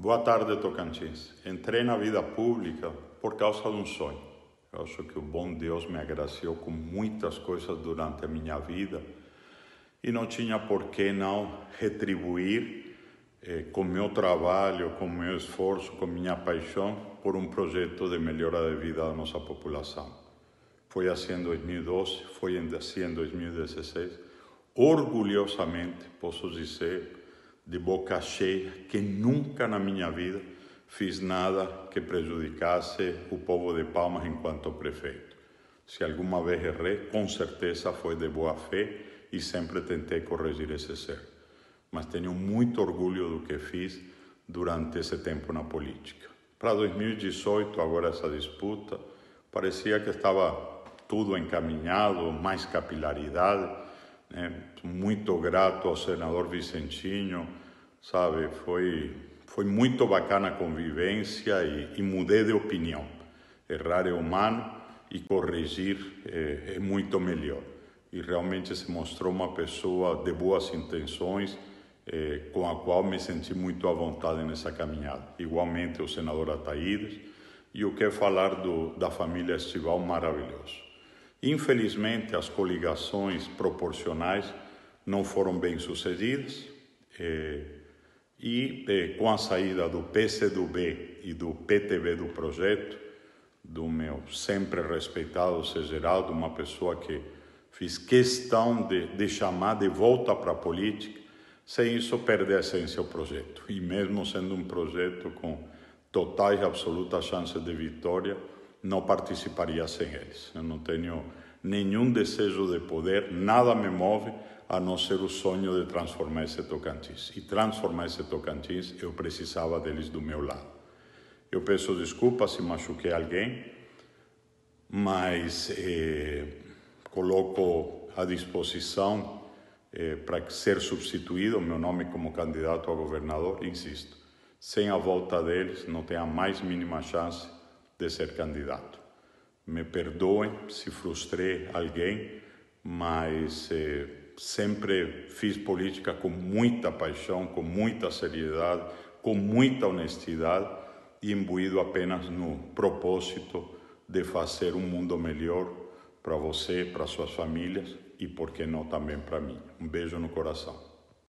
Boa tarde, Tocantins. Entrei na vida pública por causa de um sonho. Eu acho que o bom Deus me agraciou com muitas coisas durante a minha vida e não tinha por que não retribuir eh, com meu trabalho, com meu esforço, com minha paixão por um projeto de melhora de vida da nossa população. Foi assim em 2012, foi assim em 2016. Orgulhosamente posso dizer de boca cheia que nunca na minha vida fiz nada que prejudicasse o povo de Palmas enquanto prefeito. Se alguma vez errei, com certeza foi de boa fé e sempre tentei corrigir esse erro. Mas tenho muito orgulho do que fiz durante esse tempo na política. Para 2018, agora essa disputa, parecia que estava tudo encaminhado, mais capilaridade, né? muito grato ao senador Vicentinho, sabe? Foi, foi muito bacana a convivência e, e mudei de opinião. Errar é humano e corrigir é, é muito melhor. E realmente se mostrou uma pessoa de boas intenções, é, com a qual me senti muito à vontade nessa caminhada. Igualmente o senador Ataídes e o que é falar do, da família Estival maravilhoso. Infelizmente, as coligações proporcionais não foram bem sucedidas eh, e eh, com a saída do PCdoB e do PTB do projeto, do meu sempre respeitado Zé Geraldo, uma pessoa que fiz questão de, de chamar de volta para a política, sem isso perder a essência o projeto. E mesmo sendo um projeto com totais e absolutas chances de vitória, não participaria sem eles. Eu não tenho nenhum desejo de poder, nada me move a não ser o sonho de transformar esse Tocantins. E transformar esse Tocantins, eu precisava deles do meu lado. Eu peço desculpas se machuquei alguém, mas eh, coloco à disposição eh, para ser substituído meu nome como candidato a governador, insisto. Sem a volta deles, não tenho a mais mínima chance de ser candidato. Me perdoem se frustrei alguém, mas eh, sempre fiz política com muita paixão, com muita seriedade, com muita honestidade e imbuído apenas no propósito de fazer um mundo melhor para você, para suas famílias e, por que não, também para mim. Um beijo no coração.